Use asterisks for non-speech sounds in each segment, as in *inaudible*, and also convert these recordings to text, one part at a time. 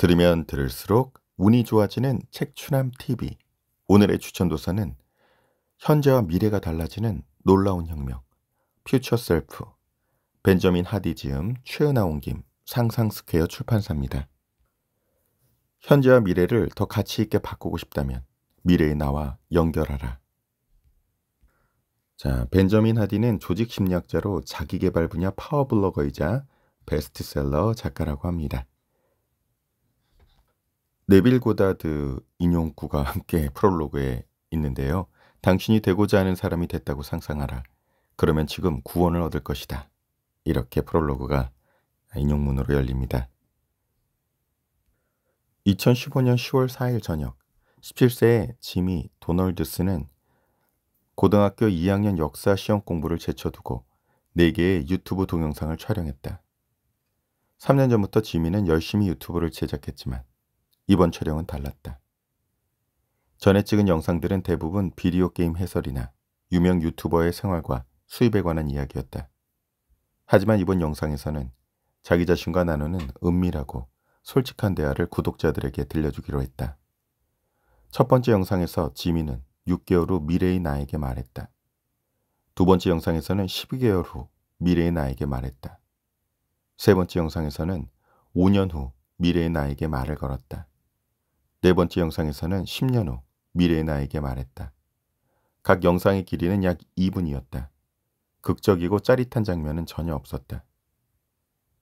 들으면 들을수록 운이 좋아지는 책추남 TV. 오늘의 추천 도서는 현재와 미래가 달라지는 놀라운 혁명. 퓨처 셀프. 벤저민 하디지음, 최은하 온김 상상스퀘어 출판사입니다. 현재와 미래를 더 가치 있게 바꾸고 싶다면 미래의 나와 연결하라. 자, 벤저민 하디는 조직 심리학자로 자기개발 분야 파워블로거이자 베스트셀러 작가라고 합니다. 네빌 고다드 인용구가 *laughs* 함께 프롤로그에 있는데요. 당신이 되고자 하는 사람이 됐다고 상상하라. 그러면 지금 구원을 얻을 것이다. 이렇게 프롤로그가 인용문으로 열립니다. 2015년 10월 4일 저녁 17세의 지미 도널드스는 고등학교 2학년 역사 시험 공부를 제쳐두고 4개의 유튜브 동영상을 촬영했다. 3년 전부터 지미는 열심히 유튜브를 제작했지만 이번 촬영은 달랐다. 전에 찍은 영상들은 대부분 비디오 게임 해설이나 유명 유튜버의 생활과 수입에 관한 이야기였다. 하지만 이번 영상에서는 자기 자신과 나누는 은밀하고 솔직한 대화를 구독자들에게 들려주기로 했다. 첫 번째 영상에서 지민은 6개월 후 미래의 나에게 말했다. 두 번째 영상에서는 12개월 후 미래의 나에게 말했다. 세 번째 영상에서는 5년 후 미래의 나에게 말을 걸었다. 네 번째 영상에서는 10년 후 미래의 나에게 말했다. 각 영상의 길이는 약 2분이었다. 극적이고 짜릿한 장면은 전혀 없었다.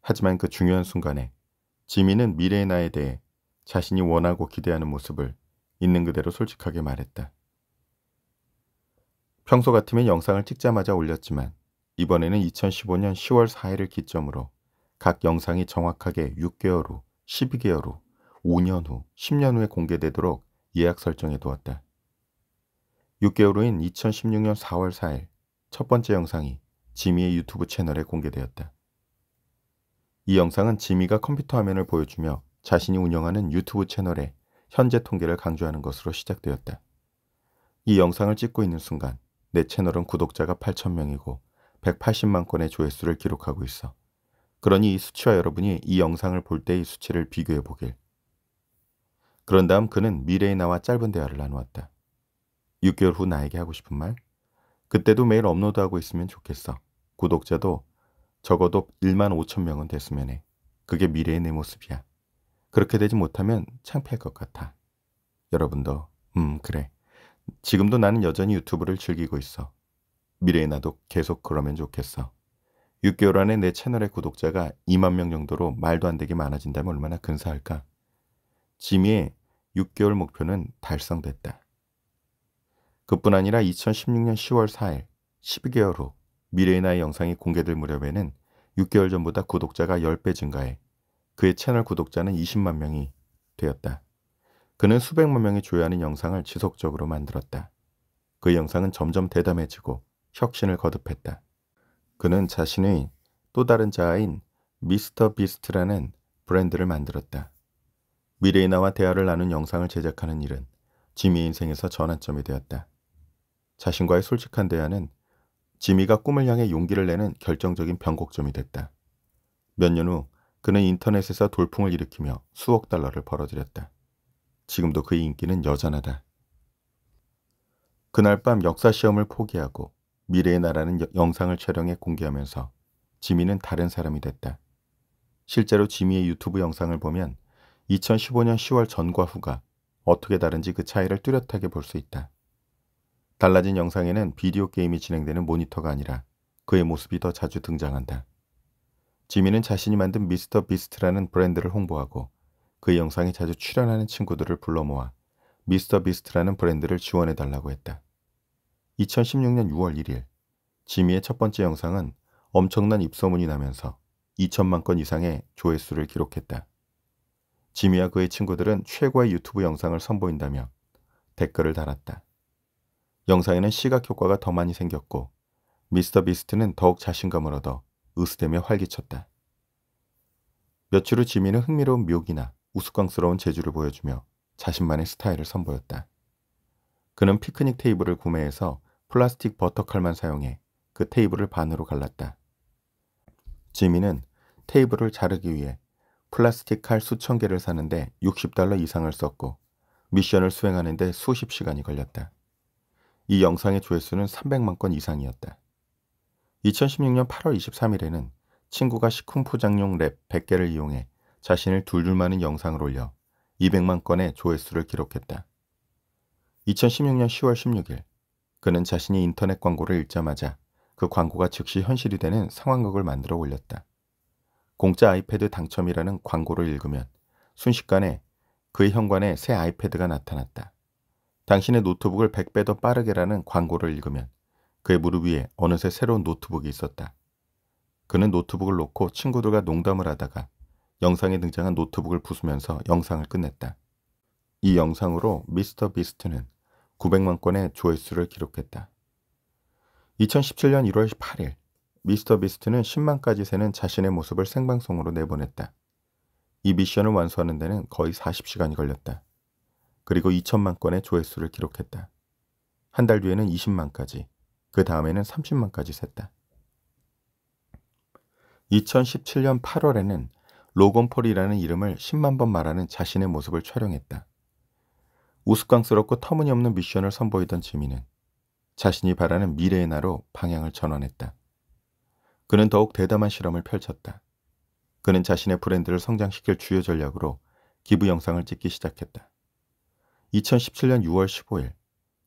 하지만 그 중요한 순간에 지민은 미래의 나에 대해 자신이 원하고 기대하는 모습을 있는 그대로 솔직하게 말했다. 평소 같으면 영상을 찍자마자 올렸지만 이번에는 2015년 10월 4일을 기점으로 각 영상이 정확하게 6개월 후, 12개월 후 5년 후, 10년 후에 공개되도록 예약 설정해 두었다. 6개월 후인 2016년 4월 4일 첫 번째 영상이 지미의 유튜브 채널에 공개되었다. 이 영상은 지미가 컴퓨터 화면을 보여주며 자신이 운영하는 유튜브 채널에 현재 통계를 강조하는 것으로 시작되었다. 이 영상을 찍고 있는 순간 내 채널은 구독자가 8,000명이고 180만 건의 조회수를 기록하고 있어. 그러니 이 수치와 여러분이 이 영상을 볼때이 수치를 비교해 보길 그런 다음 그는 미래의 나와 짧은 대화를 나누었다. 6개월 후 나에게 하고 싶은 말? 그때도 매일 업로드하고 있으면 좋겠어. 구독자도 적어도 1만 5천 명은 됐으면 해. 그게 미래의 내 모습이야. 그렇게 되지 못하면 창피할 것 같아. 여러분도 음 그래. 지금도 나는 여전히 유튜브를 즐기고 있어. 미래의 나도 계속 그러면 좋겠어. 6개월 안에 내 채널의 구독자가 2만 명 정도로 말도 안 되게 많아진다면 얼마나 근사할까. 지미의 6개월 목표는 달성됐다. 그뿐 아니라 2016년 10월 4일 12개월 후 미래의 나의 영상이 공개될 무렵에는 6개월 전보다 구독자가 10배 증가해 그의 채널 구독자는 20만 명이 되었다. 그는 수백만 명이 조회하는 영상을 지속적으로 만들었다. 그 영상은 점점 대담해지고 혁신을 거듭했다. 그는 자신의 또 다른 자아인 미스터 비스트라는 브랜드를 만들었다. 미레이나와 대화를 나눈 영상을 제작하는 일은 지미의 인생에서 전환점이 되었다. 자신과의 솔직한 대화는 지미가 꿈을 향해 용기를 내는 결정적인 변곡점이 됐다. 몇 년 후 그는 인터넷에서 돌풍을 일으키며 수억 달러를 벌어들였다. 지금도 그의 인기는 여전하다. 그날 밤 역사 시험을 포기하고 미래의 나라는 여, 영상을 촬영해 공개하면서 지미는 다른 사람이 됐다. 실제로 지미의 유튜브 영상을 보면 2015년 10월 전과 후가 어떻게 다른지 그 차이를 뚜렷하게 볼 수 있다. 달라진 영상에는 비디오 게임이 진행되는 모니터가 아니라 그의 모습이 더 자주 등장한다. 지민은 자신이 만든 미스터 비스트라는 브랜드를 홍보하고 그 영상에 자주 출연하는 친구들을 불러 모아 미스터 비스트라는 브랜드를 지원해 달라고 했다. 2016년 6월 1일 지미의 첫 번째 영상은 엄청난 입소문이 나면서 2천만 건 이상의 조회수를 기록했다. 지미와 그의 친구들은 최고의 유튜브 영상을 선보인다며 댓글을 달았다. 영상에는 시각 효과가 더 많이 생겼고 미스터 비스트는 더욱 자신감을 얻어 으스대며 활기쳤다. 며칠 후 지미는 흥미로운 묘기나 우스꽝스러운 재주를 보여주며 자신만의 스타일을 선보였다. 그는 피크닉 테이블을 구매해서 플라스틱 버터칼만 사용해 그 테이블을 반으로 갈랐다. 지미는 테이블을 자르기 위해 플라스틱 칼 수천 개를 사는데 60달러 이상을 썼고 미션을 수행하는데 수십 시간이 걸렸다. 이 영상의 조회수는 300만 건 이상이었다. 2016년 8월 23일에는 친구가 식품 포장용 랩 100개를 이용해 자신을 둘둘 많은 영상을 올려 200만 건의 조회수를 기록했다. 2016년 10월 16일, 그는 자신이 인터넷 광고를 읽자마자 그 광고가 즉시 현실이 되는 상황극을 만들어 올렸다. 공짜 아이패드 당첨이라는 광고를 읽으면 순식간에 그의 현관에 새 아이패드가 나타났다. 당신의 노트북을 100배 더 빠르게라는 광고를 읽으면 그의 무릎 위에 어느새 새로운 노트북이 있었다. 그는 노트북을 놓고 친구들과 농담을 하다가 영상에 등장한 노트북을 부수면서 영상을 끝냈다. 이 영상으로 미스터 비스트는 900만 건의 조회수를 기록했다. 2017년 1월 1 8일 미스터 비스트는 10만까지 세는 자신의 모습을 생방송으로 내보냈다. 이 미션을 완수하는 데는 거의 40시간이 걸렸다. 그리고 2천만 건의 조회수를 기록했다. 한 달 뒤에는 20만까지, 그 다음에는 30만까지 셌다. 2017년 8월에는 로건폴이라는 이름을 10만 번 말하는 자신의 모습을 촬영했다. 우스꽝스럽고 터무니없는 미션을 선보이던 지민은 자신이 바라는 미래의 나로 방향을 전환했다. 그는 더욱 대담한 실험을 펼쳤다. 그는 자신의 브랜드를 성장시킬 주요 전략으로 기부 영상을 찍기 시작했다. 2017년 6월 15일,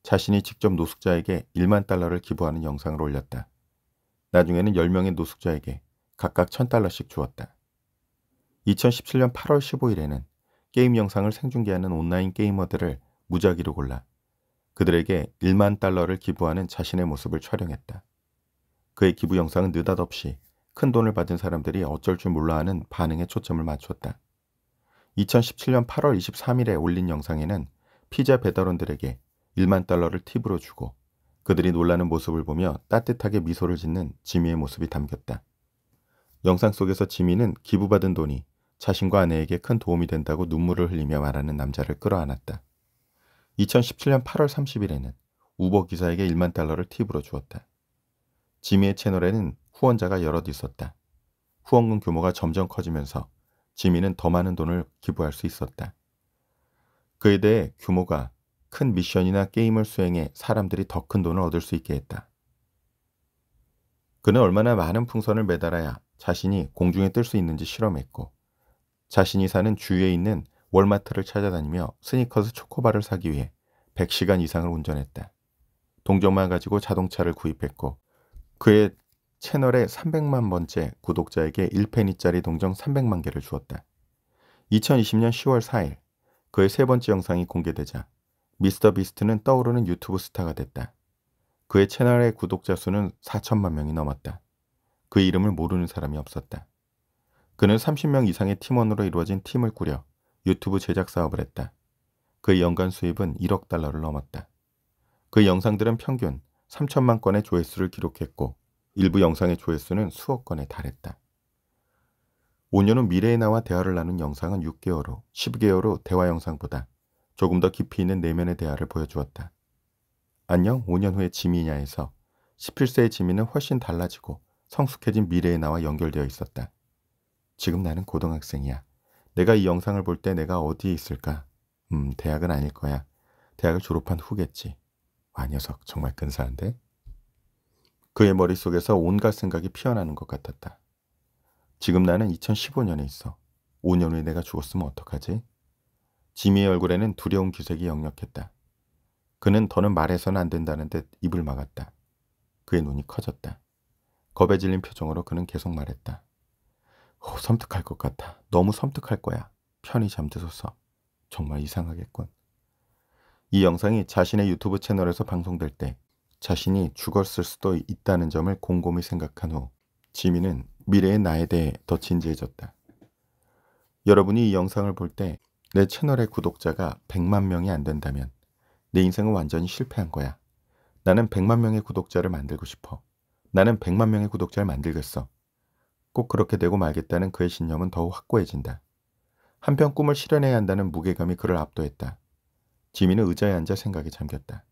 자신이 직접 노숙자에게 1만 달러를 기부하는 영상을 올렸다. 나중에는 10명의 노숙자에게 각각 1000달러씩 주었다. 2017년 8월 15일에는 게임 영상을 생중계하는 온라인 게이머들을 무작위로 골라 그들에게 1만 달러를 기부하는 자신의 모습을 촬영했다. 그의 기부 영상은 느닷없이 큰 돈을 받은 사람들이 어쩔 줄 몰라 하는 반응에 초점을 맞췄다. 2017년 8월 23일에 올린 영상에는 피자 배달원들에게 1만 달러를 팁으로 주고 그들이 놀라는 모습을 보며 따뜻하게 미소를 짓는 지미의 모습이 담겼다. 영상 속에서 지미는 기부받은 돈이 자신과 아내에게 큰 도움이 된다고 눈물을 흘리며 말하는 남자를 끌어안았다. 2017년 8월 30일에는 우버 기사에게 1만 달러를 팁으로 주었다. 지미의 채널에는 후원자가 여럿 있었다. 후원금 규모가 점점 커지면서 지미는 더 많은 돈을 기부할 수 있었다. 그에 대해 규모가 큰 미션이나 게임을 수행해 사람들이 더 큰 돈을 얻을 수 있게 했다. 그는 얼마나 많은 풍선을 매달아야 자신이 공중에 뜰 수 있는지 실험했고 자신이 사는 주위에 있는 월마트를 찾아다니며 스니커스 초코바를 사기 위해 100시간 이상을 운전했다. 동전만 가지고 자동차를 구입했고 그의 채널의 300만 번째 구독자에게 1페니짜리 동정 300만 개를 주었다. 2020년 10월 4일 그의 세 번째 영상이 공개되자 미스터 비스트는 떠오르는 유튜브 스타가 됐다. 그의 채널의 구독자 수는 4천만 명이 넘었다. 그 이름을 모르는 사람이 없었다. 그는 30명 이상의 팀원으로 이루어진 팀을 꾸려 유튜브 제작 사업을 했다. 그의 연간 수입은 1억 달러를 넘었다. 그 영상들은 평균 3천만 건의 조회수를 기록했고 일부 영상의 조회수는 수억 건에 달했다. 5년 후 미래에 나와 대화를 나눈 영상은 6개월 후, 10개월 후 대화 영상보다 조금 더 깊이 있는 내면의 대화를 보여주었다. 안녕 5년 후의 지미냐에서 17세의 지미는 훨씬 달라지고 성숙해진 미래에 나와 연결되어 있었다. 지금 나는 고등학생이야. 내가 이 영상을 볼 때 내가 어디에 있을까? 음, 대학은 아닐 거야. 대학을 졸업한 후겠지. 와 아, 녀석 정말 근사한데? 그의 머릿속에서 온갖 생각이 피어나는 것 같았다. 지금 나는 2015년에 있어. 5년 후에 내가 죽었으면 어떡하지? 지미의 얼굴에는 두려운 기색이 역력했다. 그는 더는 말해서는 안 된다는 듯 입을 막았다. 그의 눈이 커졌다. 겁에 질린 표정으로 그는 계속 말했다. 오, 어, 섬뜩할 것 같아. 너무 섬뜩할 거야. 편히 잠드소서. 정말 이상하겠군. 이 영상이 자신의 유튜브 채널에서 방송될 때 자신이 죽었을 수도 있다는 점을 곰곰이 생각한 후 지민은 미래의 나에 대해 더 진지해졌다. 여러분이 이 영상을 볼 때 내 채널의 구독자가 100만 명이 안 된다면 내 인생은 완전히 실패한 거야. 나는 100만 명의 구독자를 만들고 싶어. 나는 100만 명의 구독자를 만들겠어. 꼭 그렇게 되고 말겠다는 그의 신념은 더욱 확고해진다. 한편 꿈을 실현해야 한다는 무게감이 그를 압도했다. 지민은 의자에 앉아 생각에 잠겼다.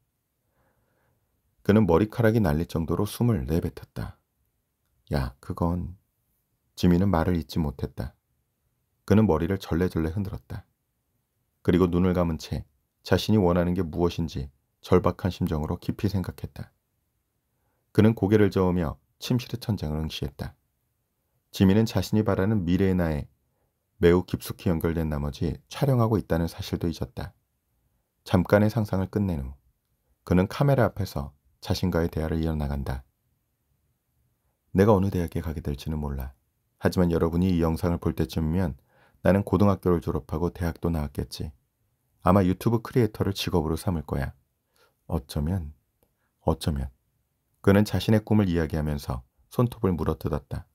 그는 머리카락이 날릴 정도로 숨을 내뱉었다. 야, 그건... 지민은 말을 잊지 못했다. 그는 머리를 절레절레 흔들었다. 그리고 눈을 감은 채 자신이 원하는 게 무엇인지 절박한 심정으로 깊이 생각했다. 그는 고개를 저으며 침실의 천장을 응시했다. 지민은 자신이 바라는 미래의 나에 매우 깊숙이 연결된 나머지 촬영하고 있다는 사실도 잊었다. 잠깐의 상상을 끝낸 후 그는 카메라 앞에서 자신과의 대화를 이어나간다. 내가 어느 대학에 가게 될지는 몰라. 하지만 여러분이 이 영상을 볼 때쯤이면 나는 고등학교를 졸업하고 대학도 나왔겠지. 아마 유튜브 크리에이터를 직업으로 삼을 거야. 어쩌면, 어쩌면. 그는 자신의 꿈을 이야기하면서 손톱을 물어뜯었다.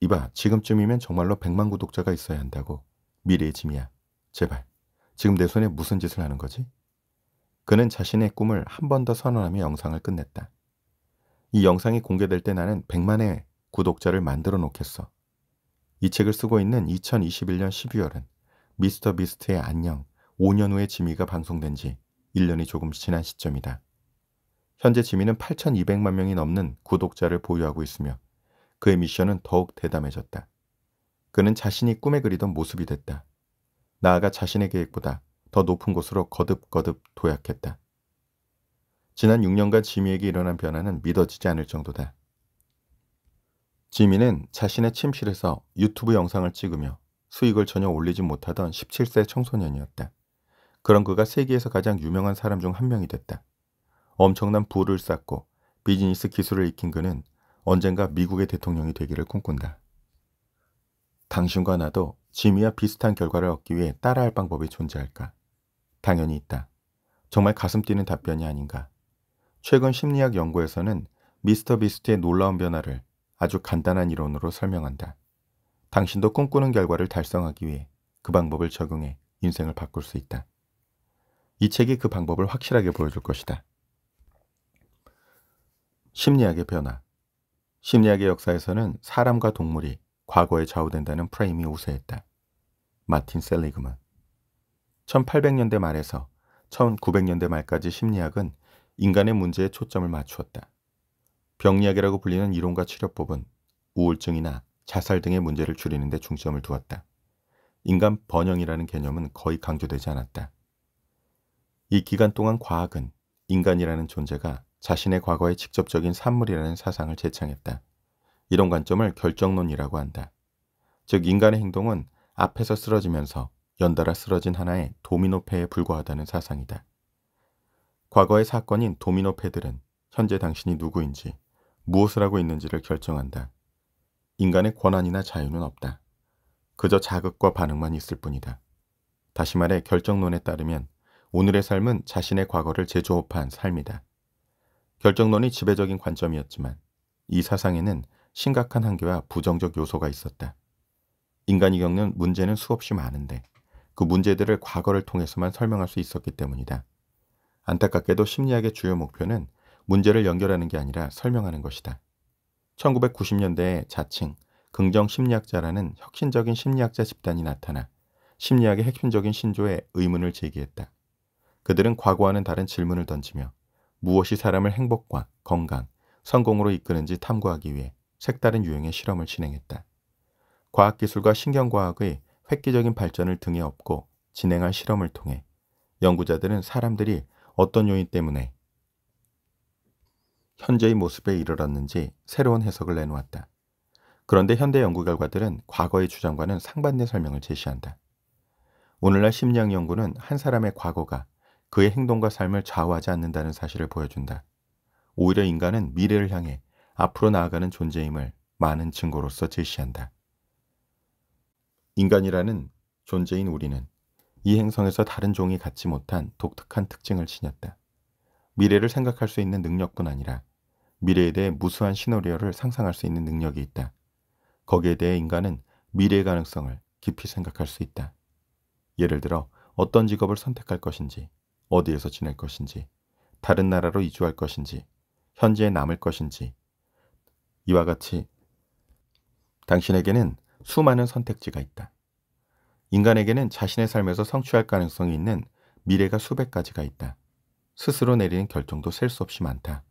이봐, 지금쯤이면 정말로 100만 구독자가 있어야 한다고. 미래의 짐이야. 제발. 지금 내 손에 무슨 짓을 하는 거지? 그는 자신의 꿈을 한 번 더 선언하며 영상을 끝냈다. 이 영상이 공개될 때 나는 100만의 구독자를 만들어 놓겠어. 이 책을 쓰고 있는 2021년 12월은 미스터 비스트의 안녕 5년 후의 지미가 방송된 지 1년이 조금 지난 시점이다. 현재 지미는 8,200만 명이 넘는 구독자를 보유하고 있으며 그의 미션은 더욱 대담해졌다. 그는 자신이 꿈에 그리던 모습이 됐다. 나아가 자신의계획보다더 높은 곳으로 거듭거듭 도약했다. 지난 6년간 지미에게 일어난 변화는 믿어지지 않을 정도다. 지미는 자신의 침실에서 유튜브 영상을 찍으며 수익을 전혀 올리지 못하던 17세 청소년이었다. 그런 그가 세계에서 가장 유명한 사람 중 한 명이 됐다. 엄청난 부를 쌓고 비즈니스 기술을 익힌 그는 언젠가 미국의 대통령이 되기를 꿈꾼다. 당신과 나도 지미와 비슷한 결과를 얻기 위해 따라할 방법이 존재할까? 당연히 있다. 정말 가슴 뛰는 답변이 아닌가. 최근 심리학 연구에서는 미스터 비스트의 놀라운 변화를 아주 간단한 이론으로 설명한다. 당신도 꿈꾸는 결과를 달성하기 위해 그 방법을 적용해 인생을 바꿀 수 있다. 이 책이 그 방법을 확실하게 보여줄 것이다. 심리학의 변화 심리학의 역사에서는 사람과 동물이 과거에 좌우된다는 프레임이 우세했다. 마틴 셀리그만 1800년대 말에서 1900년대 말까지 심리학은 인간의 문제에 초점을 맞추었다. 병리학이라고 불리는 이론과 치료법은 우울증이나 자살 등의 문제를 줄이는 데 중점을 두었다. 인간 번영이라는 개념은 거의 강조되지 않았다. 이 기간 동안 과학은 인간이라는 존재가 자신의 과거의 직접적인 산물이라는 사상을 제창했다 이런 관점을 결정론이라고 한다. 즉 인간의 행동은 앞에서 쓰러지면서 연달아 쓰러진 하나의 도미노패에 불과하다는 사상이다. 과거의 사건인 도미노패들은 현재 당신이 누구인지 무엇을 하고 있는지를 결정한다. 인간의 권한이나 자유는 없다. 그저 자극과 반응만 있을 뿐이다. 다시 말해 결정론에 따르면 오늘의 삶은 자신의 과거를 재조업한 삶이다. 결정론이 지배적인 관점이었지만 이 사상에는 심각한 한계와 부정적 요소가 있었다. 인간이 겪는 문제는 수없이 많은데 그 문제들을 과거를 통해서만 설명할 수 있었기 때문이다. 안타깝게도 심리학의 주요 목표는 문제를 연결하는 게 아니라 설명하는 것이다. 1990년대에 자칭 긍정 심리학자라는 혁신적인 심리학자 집단이 나타나 심리학의 핵심적인 신조에 의문을 제기했다. 그들은 과거와는 다른 질문을 던지며 무엇이 사람을 행복과 건강, 성공으로 이끄는지 탐구하기 위해 색다른 유형의 실험을 진행했다. 과학기술과 신경과학의 획기적인 발전을 등에 업고 진행할 실험을 통해 연구자들은 사람들이 어떤 요인 때문에 현재의 모습에 이르렀는지 새로운 해석을 내놓았다. 그런데 현대 연구 결과들은 과거의 주장과는 상반된 설명을 제시한다. 오늘날 심리학 연구는 한 사람의 과거가 그의 행동과 삶을 좌우하지 않는다는 사실을 보여준다. 오히려 인간은 미래를 향해 앞으로 나아가는 존재임을 많은 증거로서 제시한다. 인간이라는 존재인 우리는 이 행성에서 다른 종이 갖지 못한 독특한 특징을 지녔다. 미래를 생각할 수 있는 능력뿐 아니라 미래에 대해 무수한 시나리오를 상상할 수 있는 능력이 있다. 거기에 대해 인간은 미래의 가능성을 깊이 생각할 수 있다. 예를 들어 어떤 직업을 선택할 것인지, 어디에서 지낼 것인지, 다른 나라로 이주할 것인지, 현재에 남을 것인지 이와 같이 당신에게는 수많은 선택지가 있다. 인간에게는 자신의 삶에서 성취할 가능성이 있는 미래가 수백 가지가 있다. 스스로 내리는 결정도 셀 수 없이 많다.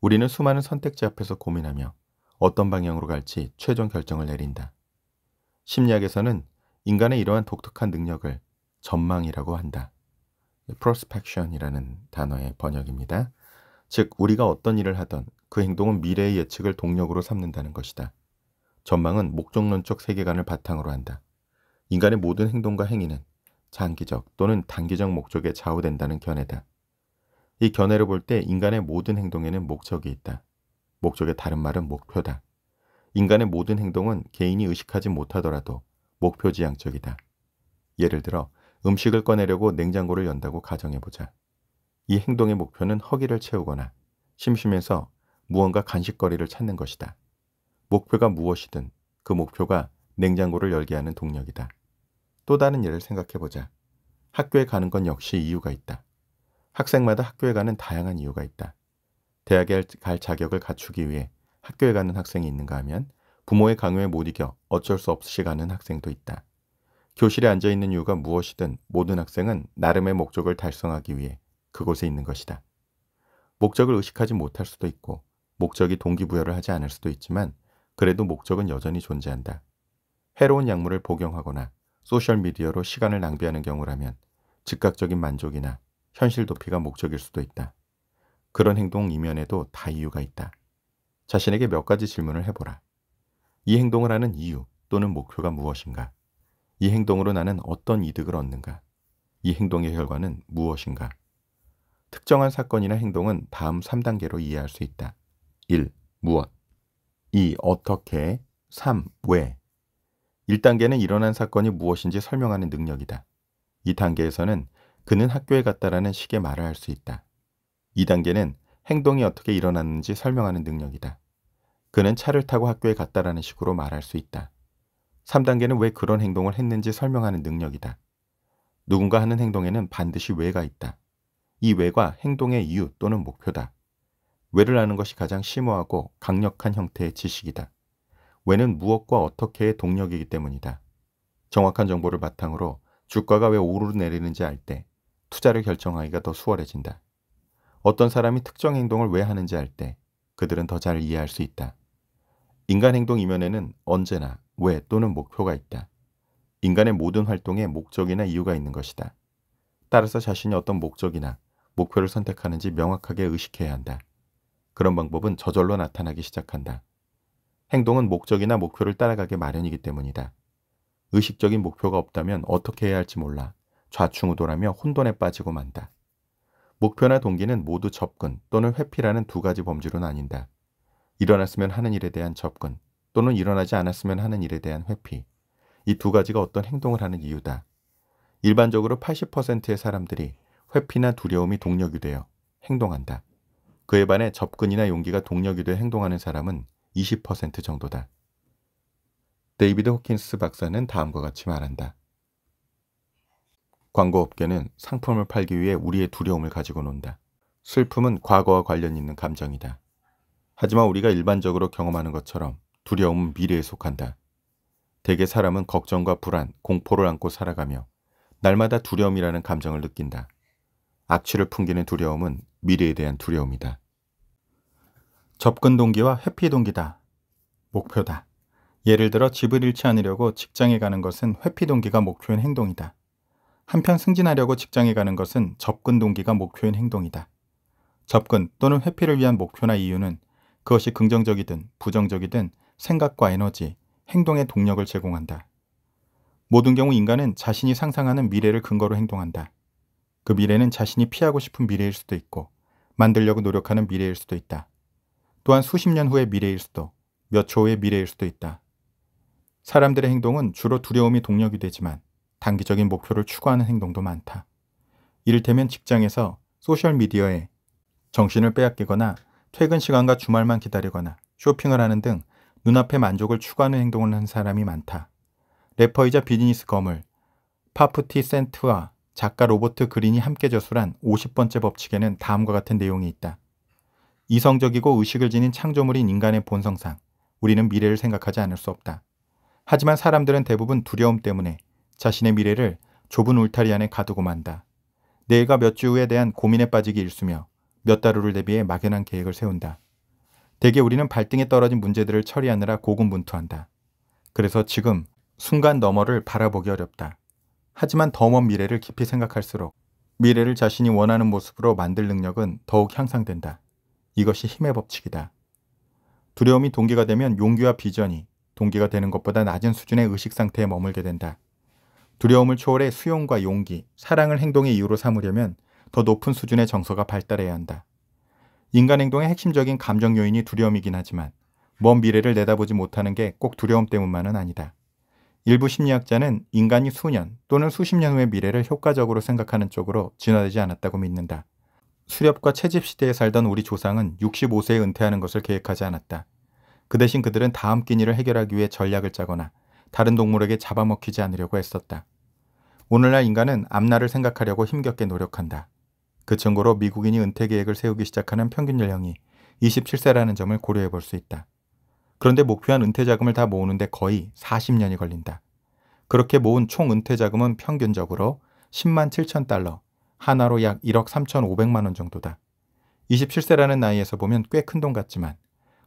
우리는 수많은 선택지 앞에서 고민하며 어떤 방향으로 갈지 최종 결정을 내린다. 심리학에서는 인간의 이러한 독특한 능력을 전망이라고 한다. prospection이라는 단어의 번역입니다. 즉, 우리가 어떤 일을 하던 그 행동은 미래의 예측을 동력으로 삼는다는 것이다. 전망은 목적론적 세계관을 바탕으로 한다. 인간의 모든 행동과 행위는 장기적 또는 단기적 목적에 좌우된다는 견해다. 이 견해를 볼 때 인간의 모든 행동에는 목적이 있다. 목적의 다른 말은 목표다. 인간의 모든 행동은 개인이 의식하지 못하더라도 목표지향적이다. 예를 들어 음식을 꺼내려고 냉장고를 연다고 가정해보자. 이 행동의 목표는 허기를 채우거나 심심해서 무언가 간식거리를 찾는 것이다. 목표가 무엇이든 그 목표가 냉장고를 열게 하는 동력이다. 또 다른 예를 생각해보자. 학교에 가는 건 역시 이유가 있다. 학생마다 학교에 가는 다양한 이유가 있다. 대학에 갈 자격을 갖추기 위해 학교에 가는 학생이 있는가 하면 부모의 강요에 못 이겨 어쩔 수 없이 가는 학생도 있다. 교실에 앉아 있는 이유가 무엇이든 모든 학생은 나름의 목적을 달성하기 위해 그곳에 있는 것이다. 목적을 의식하지 못할 수도 있고 목적이 동기부여를 하지 않을 수도 있지만 그래도 목적은 여전히 존재한다. 해로운 약물을 복용하거나 소셜미디어로 시간을 낭비하는 경우라면 즉각적인 만족이나 현실 도피가 목적일 수도 있다. 그런 행동 이면에도 다 이유가 있다. 자신에게 몇 가지 질문을 해보라. 이 행동을 하는 이유 또는 목표가 무엇인가? 이 행동으로 나는 어떤 이득을 얻는가? 이 행동의 결과는 무엇인가? 특정한 사건이나 행동은 다음 3단계로 이해할 수 있다. 1. 무엇 2. 어떻게 3. 왜 1단계는 일어난 사건이 무엇인지 설명하는 능력이다. 2단계에서는 그는 학교에 갔다라는 식의 말을 할 수 있다. 2단계는 행동이 어떻게 일어났는지 설명하는 능력이다. 그는 차를 타고 학교에 갔다라는 식으로 말할 수 있다. 3단계는 왜 그런 행동을 했는지 설명하는 능력이다. 누군가 하는 행동에는 반드시 왜가 있다. 이 왜가 행동의 이유 또는 목표다. 왜를 아는 것이 가장 심오하고 강력한 형태의 지식이다. 왜는 무엇과 어떻게의 동력이기 때문이다. 정확한 정보를 바탕으로 주가가 왜 오르내리는지 알 때 투자를 결정하기가 더 수월해진다. 어떤 사람이 특정 행동을 왜 하는지 알 때 그들은 더 잘 이해할 수 있다. 인간 행동 이면에는 언제나 왜 또는 목표가 있다. 인간의 모든 활동에 목적이나 이유가 있는 것이다. 따라서 자신이 어떤 목적이나 목표를 선택하는지 명확하게 의식해야 한다. 그런 방법은 저절로 나타나기 시작한다. 행동은 목적이나 목표를 따라가게 마련이기 때문이다. 의식적인 목표가 없다면 어떻게 해야 할지 몰라 좌충우돌하며 혼돈에 빠지고 만다. 목표나 동기는 모두 접근 또는 회피라는 두 가지 범주로 나뉜다. 일어났으면 하는 일에 대한 접근 또는 일어나지 않았으면 하는 일에 대한 회피. 이 두 가지가 어떤 행동을 하는 이유다. 일반적으로 80%의 사람들이 회피나 두려움이 동력이 되어 행동한다. 그에 반해 접근이나 용기가 동력이 돼 행동하는 사람은 20% 정도다. 데이비드 호킨스 박사는 다음과 같이 말한다. 광고업계는 상품을 팔기 위해 우리의 두려움을 가지고 논다. 슬픔은 과거와 관련 있는 감정이다. 하지만 우리가 일반적으로 경험하는 것처럼 두려움은 미래에 속한다. 대개 사람은 걱정과 불안, 공포를 안고 살아가며 날마다 두려움이라는 감정을 느낀다. 악취를 풍기는 두려움은 미래에 대한 두려움이다. 접근 동기와 회피 동기다. 목표다. 예를 들어 집을 잃지 않으려고 직장에 가는 것은 회피 동기가 목표인 행동이다. 한편 승진하려고 직장에 가는 것은 접근 동기가 목표인 행동이다. 접근 또는 회피를 위한 목표나 이유는 그것이 긍정적이든 부정적이든 생각과 에너지, 행동의 동력을 제공한다. 모든 경우 인간은 자신이 상상하는 미래를 근거로 행동한다. 그 미래는 자신이 피하고 싶은 미래일 수도 있고 만들려고 노력하는 미래일 수도 있다. 또한 수십 년 후의 미래일 수도 몇 초 후의 미래일 수도 있다. 사람들의 행동은 주로 두려움이 동력이 되지만 단기적인 목표를 추구하는 행동도 많다. 이를테면 직장에서 소셜미디어에 정신을 빼앗기거나 퇴근 시간과 주말만 기다리거나 쇼핑을 하는 등 눈앞의 만족을 추구하는 행동을 한 사람이 많다. 래퍼이자 비즈니스 거물 파프티 센트와 작가 로버트 그린이 함께 저술한 50번째 법칙에는 다음과 같은 내용이 있다. 이성적이고 의식을 지닌 창조물인 인간의 본성상 우리는 미래를 생각하지 않을 수 없다. 하지만 사람들은 대부분 두려움 때문에 자신의 미래를 좁은 울타리 안에 가두고 만다. 내일과 몇 주 후에 대한 고민에 빠지기 일쑤며 몇 달 후를 대비해 막연한 계획을 세운다. 대개 우리는 발등에 떨어진 문제들을 처리하느라 고군분투한다. 그래서 지금 순간 너머를 바라보기 어렵다. 하지만 더 먼 미래를 깊이 생각할수록 미래를 자신이 원하는 모습으로 만들 능력은 더욱 향상된다. 이것이 힘의 법칙이다. 두려움이 동기가 되면 용기와 비전이 동기가 되는 것보다 낮은 수준의 의식 상태에 머물게 된다. 두려움을 초월해 수용과 용기, 사랑을 행동의 이유로 삼으려면 더 높은 수준의 정서가 발달해야 한다. 인간 행동의 핵심적인 감정 요인이 두려움이긴 하지만 먼 미래를 내다보지 못하는 게 꼭 두려움 때문만은 아니다. 일부 심리학자는 인간이 수년 또는 수십 년 후의 미래를 효과적으로 생각하는 쪽으로 진화되지 않았다고 믿는다. 수렵과 채집 시대에 살던 우리 조상은 65세에 은퇴하는 것을 계획하지 않았다. 그 대신 그들은 다음 끼니를 해결하기 위해 전략을 짜거나 다른 동물에게 잡아먹히지 않으려고 했었다. 오늘날 인간은 앞날을 생각하려고 힘겹게 노력한다. 그 증거로 미국인이 은퇴 계획을 세우기 시작하는 평균 연령이 27세라는 점을 고려해 볼 수 있다. 그런데 목표한 은퇴 자금을 다 모으는데 거의 40년이 걸린다. 그렇게 모은 총 은퇴 자금은 평균적으로 10만 7천 달러, 하나로 약 1억 3천5백만원 정도다. 27세라는 나이에서 보면 꽤 큰 돈 같지만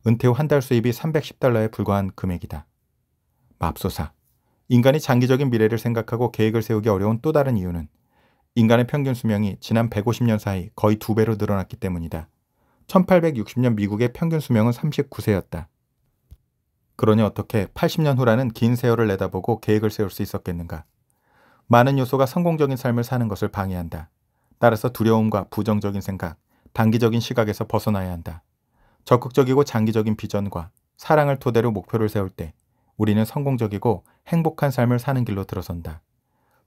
은퇴 후 한 달 수입이 310달러에 불과한 금액이다. 맙소사. 인간이 장기적인 미래를 생각하고 계획을 세우기 어려운 또 다른 이유는 인간의 평균 수명이 지난 150년 사이 거의 두 배로 늘어났기 때문이다. 1860년 미국의 평균 수명은 39세였다. 그러니 어떻게 80년 후라는 긴 세월을 내다보고 계획을 세울 수 있었겠는가? 많은 요소가 성공적인 삶을 사는 것을 방해한다. 따라서 두려움과 부정적인 생각, 단기적인 시각에서 벗어나야 한다. 적극적이고 장기적인 비전과 사랑을 토대로 목표를 세울 때 우리는 성공적이고 행복한 삶을 사는 길로 들어선다.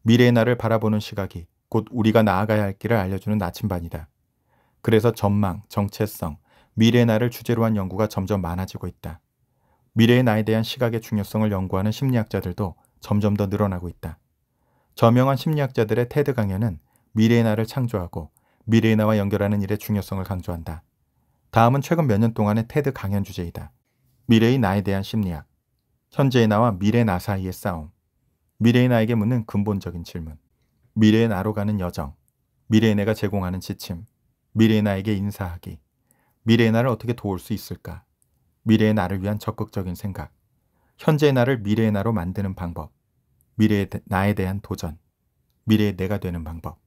미래의 나를 바라보는 시각이 곧 우리가 나아가야 할 길을 알려주는 나침반이다. 그래서 전망, 정체성, 미래의 나를 주제로 한 연구가 점점 많아지고 있다. 미래의 나에 대한 시각의 중요성을 연구하는 심리학자들도 점점 더 늘어나고 있다. 저명한 심리학자들의 테드 강연은 미래의 나를 창조하고 미래의 나와 연결하는 일의 중요성을 강조한다. 다음은 최근 몇 년 동안의 테드 강연 주제이다. 미래의 나에 대한 심리학. 현재의 나와 미래 나 사이의 싸움. 미래의 나에게 묻는 근본적인 질문. 미래의 나로 가는 여정. 미래의 내가 제공하는 지침. 미래의 나에게 인사하기. 미래의 나를 어떻게 도울 수 있을까? 미래의 나를 위한 적극적인 생각, 현재의 나를 미래의 나로 만드는 방법, 미래의 나에 대한 도전, 미래의 내가 되는 방법.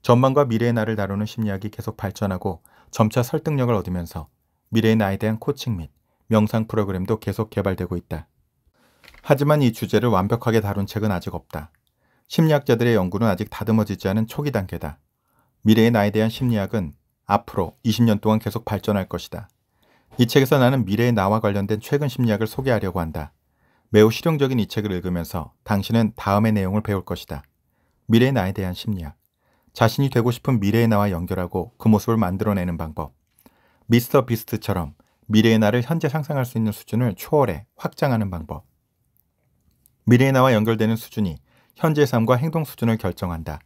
전망과 미래의 나를 다루는 심리학이 계속 발전하고 점차 설득력을 얻으면서 미래의 나에 대한 코칭 및 명상 프로그램도 계속 개발되고 있다. 하지만 이 주제를 완벽하게 다룬 책은 아직 없다. 심리학자들의 연구는 아직 다듬어지지 않은 초기 단계다. 미래의 나에 대한 심리학은 앞으로 20년 동안 계속 발전할 것이다. 이 책에서 나는 미래의 나와 관련된 최근 심리학을 소개하려고 한다. 매우 실용적인 이 책을 읽으면서 당신은 다음의 내용을 배울 것이다. 미래의 나에 대한 심리학. 자신이 되고 싶은 미래의 나와 연결하고 그 모습을 만들어내는 방법. 미스터 비스트처럼 미래의 나를 현재 상상할 수 있는 수준을 초월해 확장하는 방법. 미래의 나와 연결되는 수준이 현재의 삶과 행동 수준을 결정한다.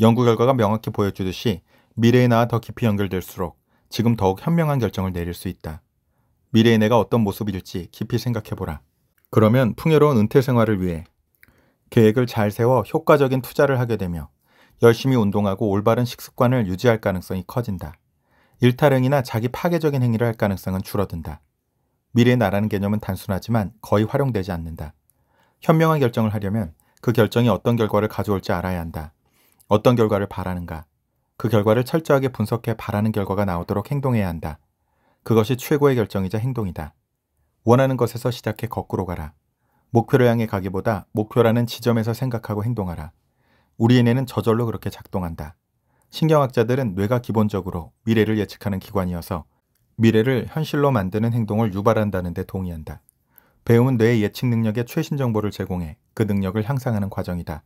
연구 결과가 명확히 보여주듯이 미래의 나와 더 깊이 연결될수록 지금 더욱 현명한 결정을 내릴 수 있다. 미래의 내가 어떤 모습일지 깊이 생각해보라. 그러면 풍요로운 은퇴 생활을 위해 계획을 잘 세워 효과적인 투자를 하게 되며 열심히 운동하고 올바른 식습관을 유지할 가능성이 커진다. 일탈행위나 자기 파괴적인 행위를 할 가능성은 줄어든다. 미래의 나라는 개념은 단순하지만 거의 활용되지 않는다. 현명한 결정을 하려면 그 결정이 어떤 결과를 가져올지 알아야 한다. 어떤 결과를 바라는가, 그 결과를 철저하게 분석해 바라는 결과가 나오도록 행동해야 한다. 그것이 최고의 결정이자 행동이다. 원하는 것에서 시작해 거꾸로 가라. 목표를 향해 가기보다 목표라는 지점에서 생각하고 행동하라. 우리 인내는 저절로 그렇게 작동한다. 신경학자들은 뇌가 기본적으로 미래를 예측하는 기관이어서 미래를 현실로 만드는 행동을 유발한다는 데 동의한다. 배움은 뇌의 예측 능력의 최신 정보를 제공해 그 능력을 향상하는 과정이다.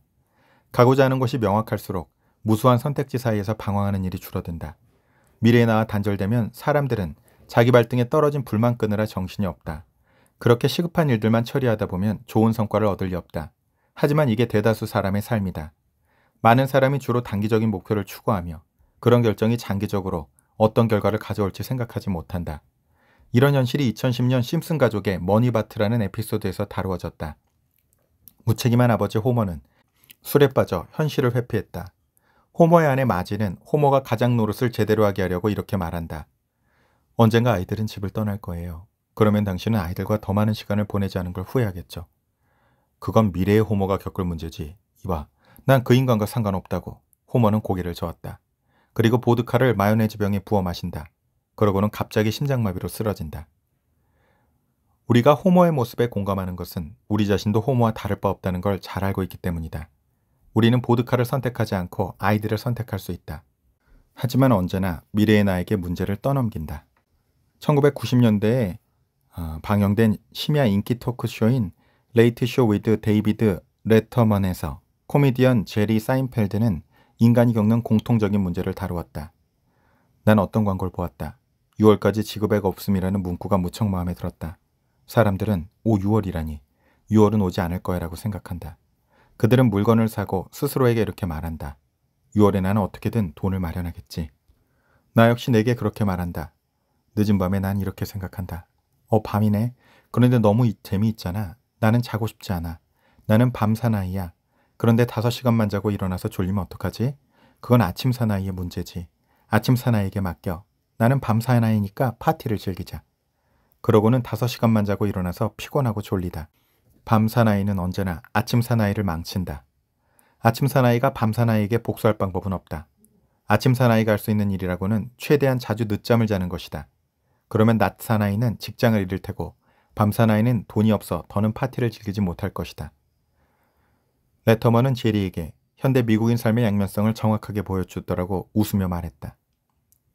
가고자 하는 것이 명확할수록 무수한 선택지 사이에서 방황하는 일이 줄어든다. 미래에 나와 단절되면 사람들은 자기 발등에 떨어진 불만 끄느라 정신이 없다. 그렇게 시급한 일들만 처리하다 보면 좋은 성과를 얻을 리 없다. 하지만 이게 대다수 사람의 삶이다. 많은 사람이 주로 단기적인 목표를 추구하며 그런 결정이 장기적으로 어떤 결과를 가져올지 생각하지 못한다. 이런 현실이 2010년 심슨 가족의 머니바트라는 에피소드에서 다루어졌다. 무책임한 아버지 호머는 술에 빠져 현실을 회피했다. 호모의 아내 마지는 호모가 가장 노릇을 제대로 하게 하려고 이렇게 말한다. 언젠가 아이들은 집을 떠날 거예요. 그러면 당신은 아이들과 더 많은 시간을 보내지 않은 걸 후회하겠죠. 그건 미래의 호모가 겪을 문제지. 이봐, 난 그 인간과 상관없다고. 호모는 고개를 저었다. 그리고 보드카를 마요네즈 병에 부어 마신다. 그러고는 갑자기 심장마비로 쓰러진다. 우리가 호모의 모습에 공감하는 것은 우리 자신도 호모와 다를 바 없다는 걸 잘 알고 있기 때문이다. 우리는 보드카를 선택하지 않고 아이들을 선택할 수 있다. 하지만 언제나 미래의 나에게 문제를 떠넘긴다. 1990년대에 어, 방영된 심야 인기 토크쇼인 레이트쇼 위드 데이비드 레터먼에서 코미디언 제리 사인펠드는 인간이 겪는 공통적인 문제를 다루었다. 난 어떤 광고를 보았다. 6월까지 지급액 없음이라는 문구가 무척 마음에 들었다. 사람들은 오 6월이라니 6월은 오지 않을 거야라고 생각한다. 그들은 물건을 사고 스스로에게 이렇게 말한다. 6월에 나는 어떻게든 돈을 마련하겠지. 나 역시 내게 그렇게 말한다. 늦은 밤에 난 이렇게 생각한다. 어, 밤이네. 그런데 너무 재미있잖아. 나는 자고 싶지 않아. 나는 밤 사나이야. 그런데 5시간만 자고 일어나서 졸리면 어떡하지? 그건 아침 사나이의 문제지. 아침 사나이에게 맡겨. 나는 밤 사나이니까 파티를 즐기자. 그러고는 5시간만 자고 일어나서 피곤하고 졸리다. 밤 사나이는 언제나 아침 사나이를 망친다. 아침 사나이가 밤 사나이에게 복수할 방법은 없다. 아침 사나이가 할 수 있는 일이라고는 최대한 자주 늦잠을 자는 것이다. 그러면 낮 사나이는 직장을 잃을 테고 밤 사나이는 돈이 없어 더는 파티를 즐기지 못할 것이다. 레터먼은 제리에게 현대 미국인 삶의 양면성을 정확하게 보여주더라고 웃으며 말했다.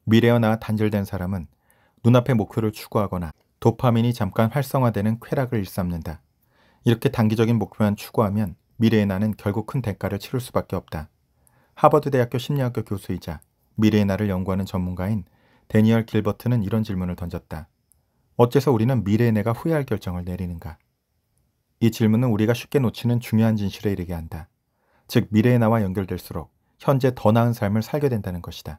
미래어나 단절된 사람은 눈앞의 목표를 추구하거나 도파민이 잠깐 활성화되는 쾌락을 일삼는다. 이렇게 단기적인 목표만 추구하면 미래의 나는 결국 큰 대가를 치를 수밖에 없다. 하버드대학교 심리학교 교수이자 미래의 나를 연구하는 전문가인 데니얼 길버트는 이런 질문을 던졌다. 어째서 우리는 미래의 내가 후회할 결정을 내리는가? 이 질문은 우리가 쉽게 놓치는 중요한 진실에 이르게 한다. 즉, 미래의 나와 연결될수록 현재 더 나은 삶을 살게 된다는 것이다.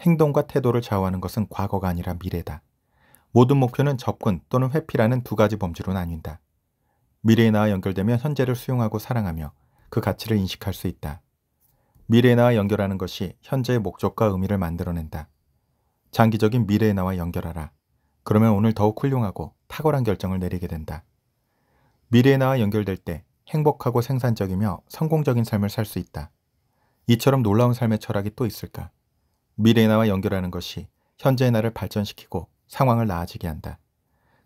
행동과 태도를 좌우하는 것은 과거가 아니라 미래다. 모든 목표는 접근 또는 회피라는 두 가지 범주로 나뉜다. 미래에 나와 연결되면 현재를 수용하고 사랑하며 그 가치를 인식할 수 있다. 미래에 나와 연결하는 것이 현재의 목적과 의미를 만들어낸다. 장기적인 미래에 나와 연결하라. 그러면 오늘 더욱 훌륭하고 탁월한 결정을 내리게 된다. 미래에 나와 연결될 때 행복하고 생산적이며 성공적인 삶을 살 수 있다. 이처럼 놀라운 삶의 철학이 또 있을까? 미래의 나와 연결하는 것이 현재의 나를 발전시키고 상황을 나아지게 한다.